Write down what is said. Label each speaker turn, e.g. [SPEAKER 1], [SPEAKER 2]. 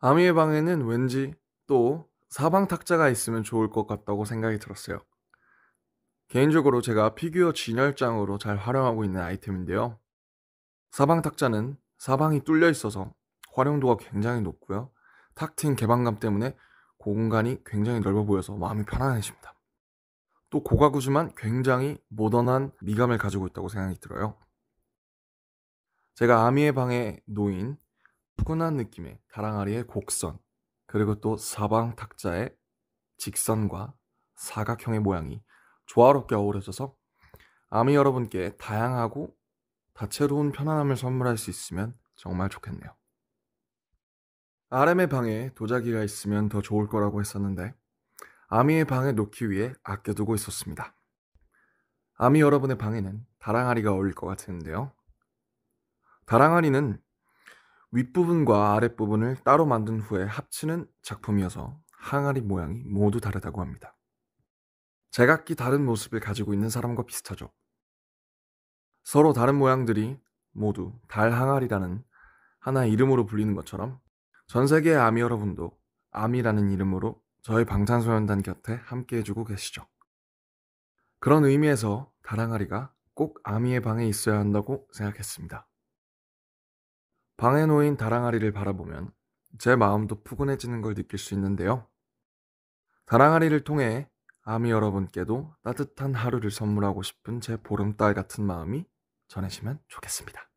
[SPEAKER 1] 아미의 방에는 왠지 또 사방 탁자가 있으면 좋을 것 같다고 생각이 들었어요. 개인적으로 제가 피규어 진열장으로 잘 활용하고 있는 아이템인데요. 사방 탁자는 사방이 뚫려 있어서 활용도가 굉장히 높고요. 탁 트인 개방감 때문에 공간이 굉장히 넓어 보여서 마음이 편안해집니다. 또 고가구지만 굉장히 모던한 미감을 가지고 있다고 생각이 들어요. 제가 아미의 방에 놓인 푸근한 느낌의 다랑아리의 곡선, 그리고 또 사방 탁자의 직선과 사각형의 모양이 조화롭게 어우러져서 아미 여러분께 다양하고 다채로운 편안함을 선물할 수 있으면 정말 좋겠네요. RM의 방에 도자기가 있으면 더 좋을 거라고 했었는데 아미의 방에 놓기 위해 아껴두고 있었습니다. 아미 여러분의 방에는 다랑아리가 어울릴 것 같았는데요. 다랑아리는 윗부분과 아랫부분을 따로 만든 후에 합치는 작품이어서 항아리 모양이 모두 다르다고 합니다. 제각기 다른 모습을 가지고 있는 사람과 비슷하죠. 서로 다른 모양들이 모두 달 항아리라는 하나의 이름으로 불리는 것처럼 전 세계의 아미 여러분도 아미라는 이름으로 저희 방탄소년단 곁에 함께 해주고 계시죠. 그런 의미에서 달 항아리가 꼭 아미의 방에 있어야 한다고 생각했습니다. 방에 놓인 다랑아리를 바라보면 제 마음도 푸근해지는 걸 느낄 수 있는데요. 다랑아리를 통해 아미 여러분께도 따뜻한 하루를 선물하고 싶은 제 보름달 같은 마음이 전해지면 좋겠습니다.